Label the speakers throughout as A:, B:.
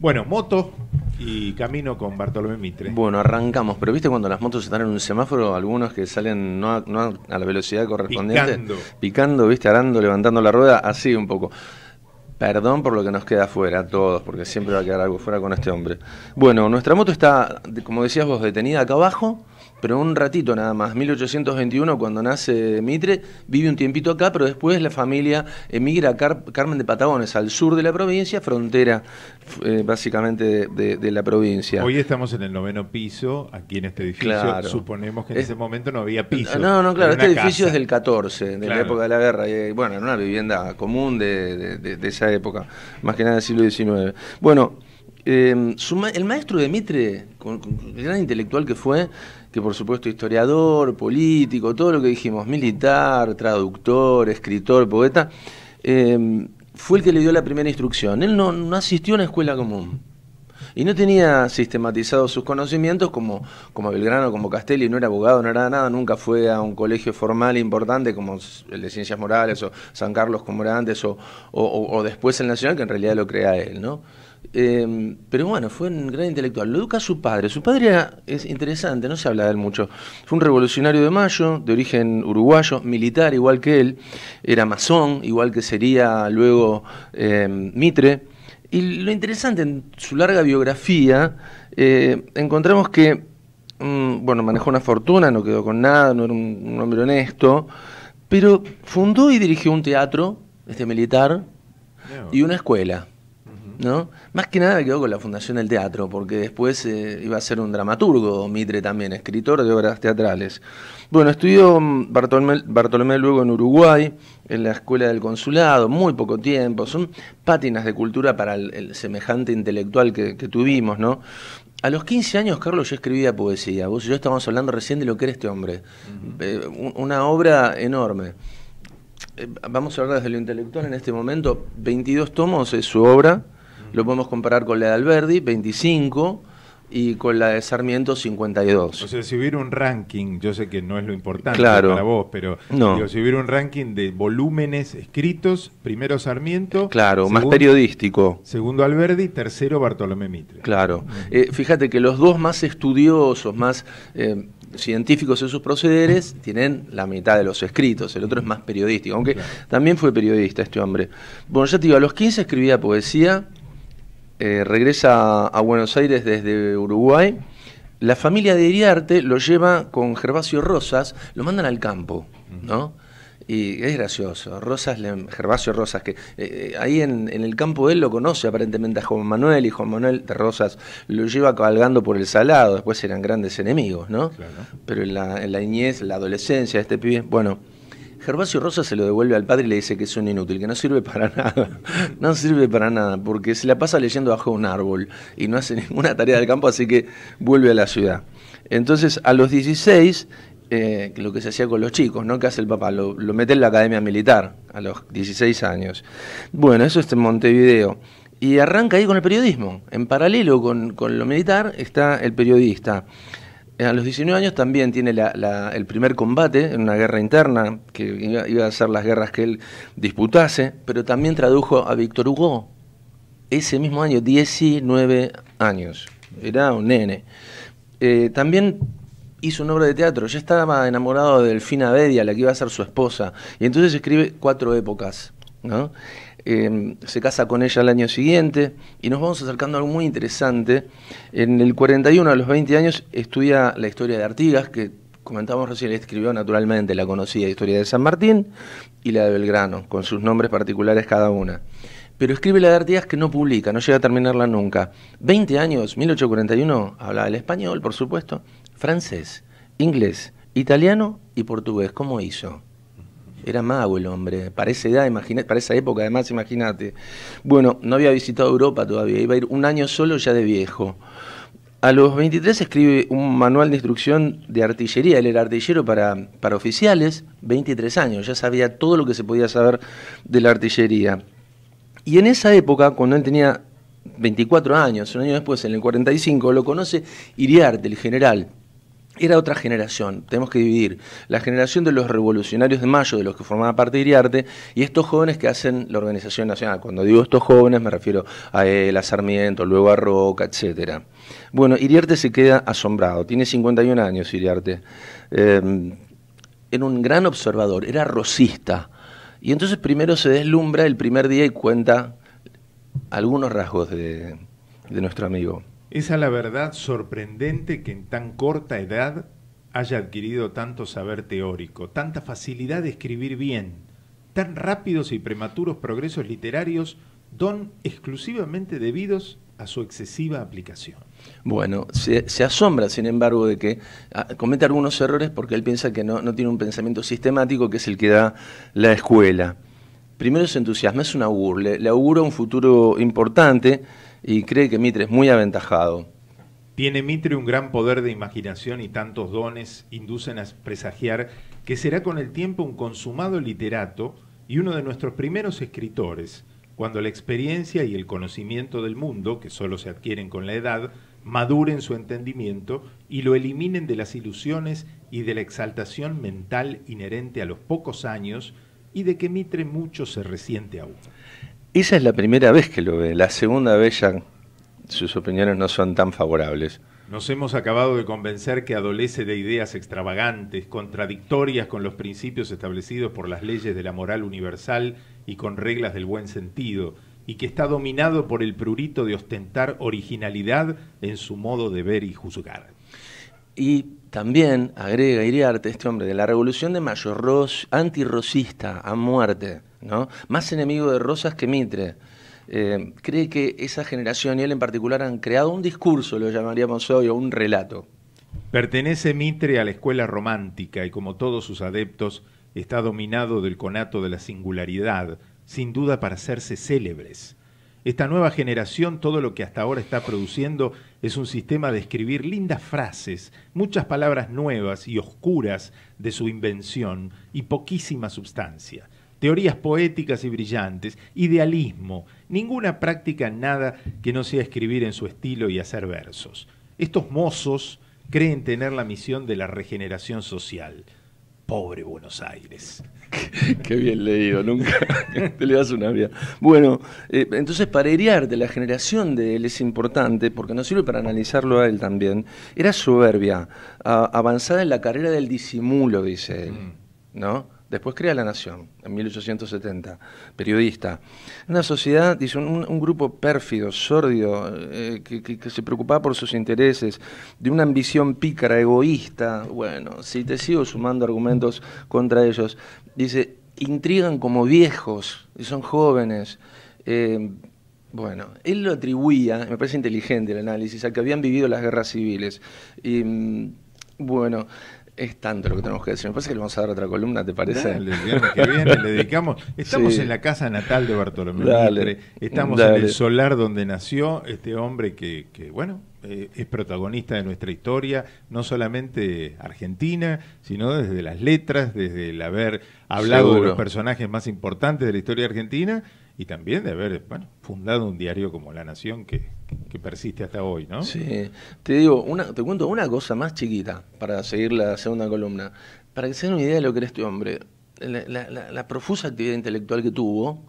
A: Bueno, moto y camino con Bartolomé Mitre.
B: Bueno, arrancamos, pero viste cuando las motos están en un semáforo, algunos que salen no a, la velocidad correspondiente, picando. picando, viste, arando, levantando la rueda, así un poco. Perdón por lo que nos queda afuera, a todos, porque siempre va a quedar algo fuera con este hombre. Bueno, nuestra moto está, como decías vos, detenida acá abajo pero un ratito nada más. 1821, cuando nace Mitre, vive un tiempito acá, pero después la familia emigra a Carmen de Patagones, al sur de la provincia, frontera eh, básicamente de, la provincia. Hoy
A: estamos en el noveno piso, aquí en este
B: edificio. Suponemos que en ese
A: momento no había piso. No, no, claro, este edificio es del
B: 14, de la época de la guerra. Y, bueno, era una vivienda común de, de esa época, más que nada del siglo XIX. Bueno. Em, el maestro de el gran intelectual que fue, que por supuesto historiador, político, todo lo que dijimos, militar, traductor, escritor, poeta, em, fue el que le dio la primera instrucción. Él no, asistió a una escuela común. Y no tenía sistematizados sus conocimientos como, como Belgrano, como Castelli, no era abogado, no era nada, nunca fue a un colegio formal importante como el de Ciencias Morales o San Carlos como era antes o, o después el Nacional, que en realidad lo crea él, ¿no? Em, pero bueno, fue un gran intelectual. Lo educa su padre. Su padre es interesante, no se habla de él mucho. Fue un revolucionario de Mayo, de origen uruguayo, militar igual que él. Era masón, igual que sería luego em, Mitre. Y lo interesante en su larga biografía, eh, encontramos que, mm, bueno, manejó una fortuna, no quedó con nada, no era un, hombre honesto, pero fundó y dirigió un teatro, este militar, y una escuela. ¿no? Más que nada quedó con la Fundación del Teatro, porque después eh, iba a ser un dramaturgo, Mitre también, escritor de obras teatrales. Bueno, estudió mm, Bartolomé, Bartolomé luego en Uruguay, en la Escuela del Consulado, muy poco tiempo. Son pátinas de cultura para el, semejante intelectual que, tuvimos, ¿no? A los 15 años, Carlos, yo escribía poesía. Vos y yo estábamos hablando recién de lo que era este hombre. Eh, una obra enorme. Eh, vamos a hablar desde lo intelectual en este momento. 22 tomos es su obra. Lo podemos comparar con la de Alberdi, 25, y con la de Sarmiento 52.
A: O sea, si hubiera un ranking, yo sé que no es lo importante claro, para vos, pero si hubiera un ranking de volúmenes escritos, primero Sarmiento. Claro, más periodístico. Segundo Alberdi, tercero Bartolomé Mitre.
B: Claro. Eh, fíjate que los dos más estudiosos, más... Eh, científicos en sus procederes tienen la mitad de los escritos, el otro es más periodístico, aunque también fue periodista este hombre. Bueno, ya te digo, a los 15 escribía poesía, eh, regresa a Buenos Aires desde Uruguay. La familia de Iriarte lo lleva con Gervasio Rosas, lo mandan al campo, ¿no? Y es gracioso, Rosas, Gervasio Rosas, que eh, eh, ahí en, el campo él lo conoce aparentemente a Juan Manuel y Juan Manuel de Rosas lo lleva cabalgando por el salado, después eran grandes enemigos, ¿no? Pero en la, en la niñez, la adolescencia, este pibe, bueno, Gervasio Rosa se lo devuelve al padre y le dice que es un inútil, que no sirve para nada. No sirve para nada, porque se la pasa leyendo bajo un árbol y no hace ninguna tarea del campo, así que vuelve a la ciudad. Entonces, a los 16, eh, lo que se hacía con los chicos, ¿no? ¿Qué hace el papá? Lo, mete en la academia militar a los 16 años. Bueno, eso está en Montevideo. Y arranca ahí con el periodismo. En paralelo con, con lo militar está el periodista. Eh, a los 19 años también tiene el primer combate en una guerra interna, que iba, a ser las guerras que él disputase, pero también tradujo a Víctor Hugo ese mismo año, 19 años. Era un nene. Eh, también hizo una obra de teatro. Ya estaba enamorado de Delfina Bedia, la que iba a ser su esposa. Y entonces escribe Cuatro Épocas. ¿no? Em, se casa con ella al año siguiente y nos vamos acercando a algo muy interesante. En el 41, a los 20 años, estudia la historia de Artigas, que comentábamos recién, escribió naturalmente la conocida historia de San Martín y la de Belgrano, con sus nombres particulares cada una. Pero escribe la de Artigas que no publica, no llega a terminarla nunca. 20 años, 1841, hablaba el español, por supuesto, francés, inglés, italiano y portugués. ¿Cómo hizo? Era mago el hombre. Para esa para esa época, además, imagínate. Bueno, no había visitado Europa todavía. Iba a ir un año solo ya de viejo. A los 23 escribe un manual de instrucción de artillería. Él era artillero para, para oficiales. 23 años. Ya sabía todo lo que se podía saber de la artillería. Y en esa época, cuando él tenía 24 años, un año después, en el 45, lo conoce Iriarte, el general era otra generación, tenemos que dividir la generación de los revolucionarios de mayo, de los que formaba parte Iriarte, y estos jóvenes que hacen la organización nacional. Cuando digo estos jóvenes me refiero a el a luego a Roca, etcétera. Bueno, Iriarte se queda asombrado, tiene 51 años Iriarte. Eh, era un gran observador, era rosista. Y entonces primero se deslumbra el primer día y cuenta algunos rasgos de nuestro amigo.
A: Es a la verdad sorprendente que en tan corta edad haya adquirido tanto saber teórico, tanta facilidad de escribir bien, tan rápidos y prematuros progresos literarios, don exclusivamente debidos a su excesiva aplicación.
B: Bueno, se, asombra, sin embargo, de que ah, comete algunos errores porque él piensa que no, tiene un pensamiento sistemático que es el que da la escuela. Primero se entusiasma, es un augur, le augura un futuro importante y cree que Mitre es muy aventajado.
A: Tiene Mitre un gran poder de imaginación y tantos dones inducen a presagiar que será con el tiempo un consumado literato y uno de nuestros primeros escritores, cuando la experiencia y el conocimiento del mundo, que solo se adquieren con la edad, maduren su entendimiento y lo eliminen de las ilusiones y de la exaltación mental inherente a los pocos años y de que Mitre mucho se resiente aún.
B: Esa es la primera vez que lo ve. La segunda vez ya sus opiniones no son tan favorables.
A: Nos hemos acabado de convencer que adolece de ideas extravagantes, contradictorias con los principios establecidos por las leyes de la moral universal y con reglas del buen sentido, y que está dominado por el prurito de ostentar originalidad en su modo de ver y juzgar. Y
B: también agrega Iriarte, este hombre de la revolución de mayo, antirrocista a muerte más enemigo de Rosas que Mitre. Eh, cree que esa generación y él en particular han creado un discurso, lo llamaríamos hoy, un relato.
A: Pertenece Mitre a la escuela romántica y como todos sus adeptos está dominado del conato de la singularidad, sin duda para hacerse célebres. Esta nueva generación, todo lo que hasta ahora está produciendo es un sistema de escribir lindas frases, muchas palabras nuevas y oscuras de su invención y poquísima sustancia teorías poéticas y brillantes, idealismo, ninguna práctica nada que no sea escribir en su estilo y hacer versos. Estos mozos creen tener la misión de la regeneración social. Pobre Buenos Aires. Qué
B: bien leído, nunca te le das una vida. Bueno, eh, entonces para de la generación de él es importante, porque no sirve para analizarlo a él también, era soberbia, avanzada en la carrera del disimulo, dice él, mm. ¿no? Después crea La Nación, en 1870, periodista. Una sociedad, dice, un, grupo pérfido, sórdido, eh, que, se preocupaba por sus intereses, de una ambición pícara, egoísta. Bueno, si te sigo sumando argumentos contra ellos, dice, intrigan como viejos, y son jóvenes. Eh, bueno, él lo atribuía, me parece inteligente el análisis, a que habían vivido las guerras civiles. Y, mm, bueno, es tanto lo que tenemos que decir. Me parece que le vamos a dar otra columna, ¿te parece? el que viene le dedicamos. Estamos en la
A: casa natal de Bartolomé estamos en el solar donde nació este hombre que, bueno, eh, es protagonista de nuestra historia, no solamente argentina, sino desde las letras, desde el haber hablado de los personajes más importantes de la historia argentina y también de haber fundado un diario como La Nación que, persiste hasta hoy, ¿no? Sí, te digo, una, te cuento una cosa más chiquita
B: para seguir la segunda columna, para que se den una idea de lo que era este hombre, la, profusa actividad intelectual que tuvo,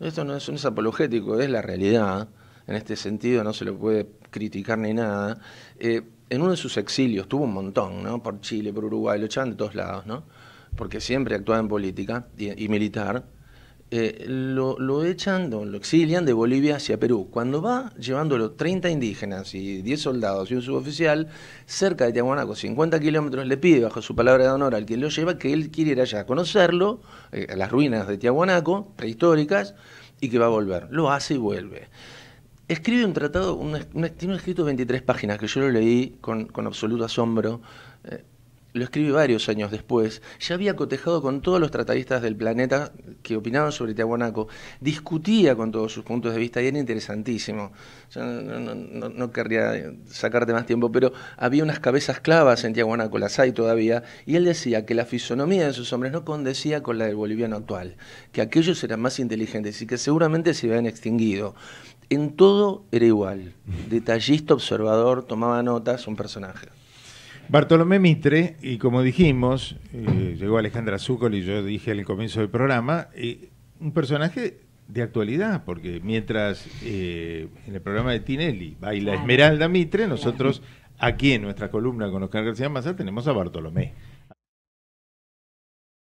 B: esto no es, apologético, es la realidad, en este sentido no se lo puede criticar ni nada, eh, en uno de sus exilios, tuvo un montón, ¿no? Por Chile, por Uruguay, lo echaban de todos lados, ¿no? Porque siempre actuaba en política y militar, eh, lo, echan, lo exilian de Bolivia hacia Perú. Cuando va llevándolo 30 indígenas y 10 soldados y un suboficial, cerca de Tiahuanaco, 50 kilómetros, le pide bajo su palabra de honor al que lo lleva que él quiere ir allá a conocerlo, eh, a las ruinas de Tiahuanaco, prehistóricas, y que va a volver. Lo hace y vuelve. Escribe un tratado, tiene escrito de 23 páginas que yo lo leí con, absoluto asombro. Eh, lo escribí varios años después, ya había cotejado con todos los tratadistas del planeta que opinaban sobre Tiahuanaco, discutía con todos sus puntos de vista y era interesantísimo. no, querría sacarte más tiempo, pero había unas cabezas clavas en Tiahuanaco, las hay todavía, y él decía que la fisonomía de sus hombres no condecía con la del boliviano actual, que aquellos eran más inteligentes y que seguramente se habían extinguido. En todo era igual, detallista, observador, tomaba notas, un personaje.
A: Bartolomé Mitre, y como dijimos, eh, llegó Alejandra Zúcol y yo dije al comienzo del programa, eh, un personaje de actualidad, porque mientras eh, en el programa de Tinelli baila Esmeralda Mitre, nosotros aquí en nuestra columna con Oscar García Massa tenemos a Bartolomé.